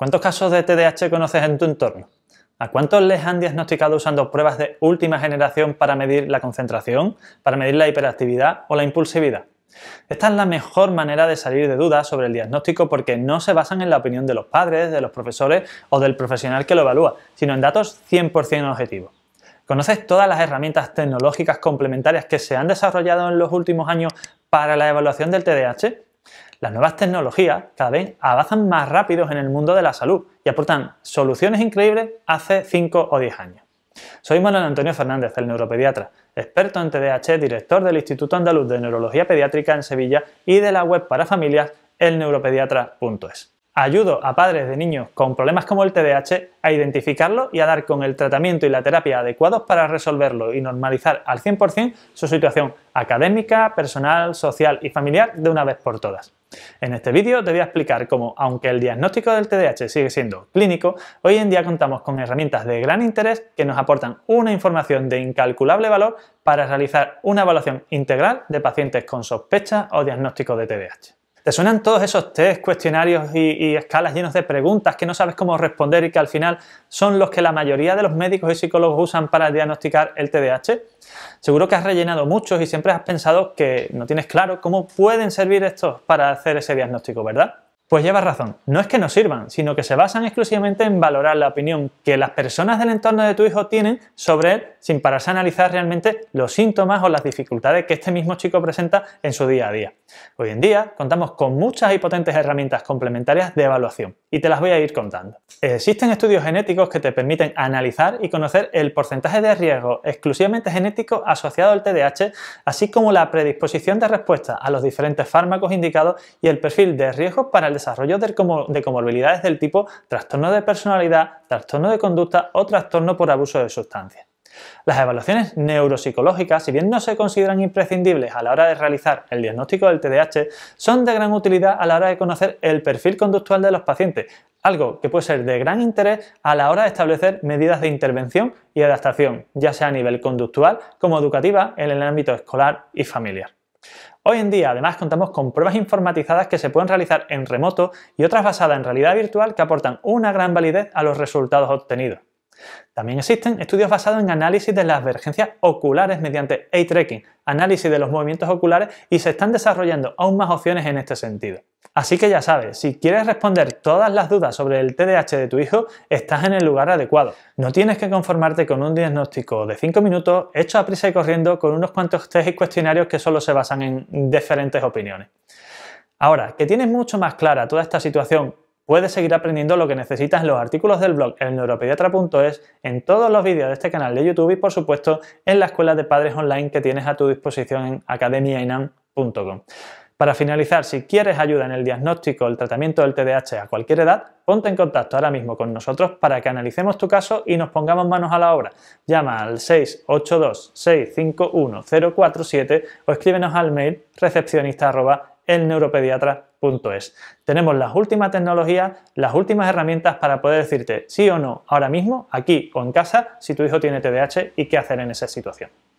¿Cuántos casos de TDAH conoces en tu entorno? ¿A cuántos les han diagnosticado usando pruebas de última generación para medir la concentración, para medir la hiperactividad o la impulsividad? Esta es la mejor manera de salir de dudas sobre el diagnóstico porque no se basan en la opinión de los padres, de los profesores o del profesional que lo evalúa, sino en datos 100% objetivos. ¿Conoces todas las herramientas tecnológicas complementarias que se han desarrollado en los últimos años para la evaluación del TDAH? Las nuevas tecnologías cada vez avanzan más rápido en el mundo de la salud y aportan soluciones increíbles hace 5 o 10 años. Soy Manuel Antonio Fernández, el neuropediatra, experto en TDAH, director del Instituto Andaluz de Neurología Pediátrica en Sevilla y de la web para familias elneuropediatra.es. Ayudo a padres de niños con problemas como el TDAH a identificarlo y a dar con el tratamiento y la terapia adecuados para resolverlo y normalizar al 100% su situación académica, personal, social y familiar de una vez por todas. En este vídeo te voy a explicar cómo, aunque el diagnóstico del TDAH sigue siendo clínico, hoy en día contamos con herramientas de gran interés que nos aportan una información de incalculable valor para realizar una evaluación integral de pacientes con sospecha o diagnóstico de TDAH. ¿Te suenan todos esos test, cuestionarios y, y, escalas llenos de preguntas que no sabes cómo responder y que al final son los que la mayoría de los médicos y psicólogos usan para diagnosticar el TDAH? Seguro que has rellenado muchos y siempre has pensado que no tienes claro cómo pueden servir estos para hacer ese diagnóstico, ¿verdad? Pues llevas razón, no es que no sirvan, sino que se basan exclusivamente en valorar la opinión que las personas del entorno de tu hijo tienen sobre él sin pararse a analizar realmente los síntomas o las dificultades que este mismo chico presenta en su día a día. Hoy en día contamos con muchas y potentes herramientas complementarias de evaluación y te las voy a ir contando. Existen estudios genéticos que te permiten analizar y conocer el porcentaje de riesgo exclusivamente genético asociado al TDAH, así como la predisposición de respuesta a los diferentes fármacos indicados y el perfil de riesgo para el desarrollo de, comorbilidades del tipo trastorno de personalidad, trastorno de conducta o trastorno por abuso de sustancias. Las evaluaciones neuropsicológicas, si bien no se consideran imprescindibles a la hora de realizar el diagnóstico del TDAH, son de gran utilidad a la hora de conocer el perfil conductual de los pacientes, algo que puede ser de gran interés a la hora de establecer medidas de intervención y adaptación, ya sea a nivel conductual como educativa en el ámbito escolar y familiar. Hoy en día además contamos con pruebas informatizadas que se pueden realizar en remoto y otras basadas en realidad virtual que aportan una gran validez a los resultados obtenidos. También existen estudios basados en análisis de las vergencias oculares mediante eye tracking, análisis de los movimientos oculares y se están desarrollando aún más opciones en este sentido. Así que ya sabes, si quieres responder todas las dudas sobre el TDAH de tu hijo, estás en el lugar adecuado. No tienes que conformarte con un diagnóstico de 5 minutos hecho a prisa y corriendo con unos cuantos test y cuestionarios que solo se basan en diferentes opiniones. Ahora, que tienes mucho más clara toda esta situación Puedes seguir aprendiendo lo que necesitas en los artículos del blog el neuropediatra.es, en todos los vídeos de este canal de YouTube y por supuesto en la escuela de padres online que tienes a tu disposición en academiainam.com. Para finalizar, si quieres ayuda en el diagnóstico o el tratamiento del TDAH a cualquier edad, ponte en contacto ahora mismo con nosotros para que analicemos tu caso y nos pongamos manos a la obra. Llama al 682-651-047 o escríbenos al mail recepcionista neuropediatra.es. Tenemos las últimas tecnologías, las últimas herramientas para poder decirte sí o no ahora mismo, aquí o en casa, si tu hijo tiene TDAH y qué hacer en esa situación.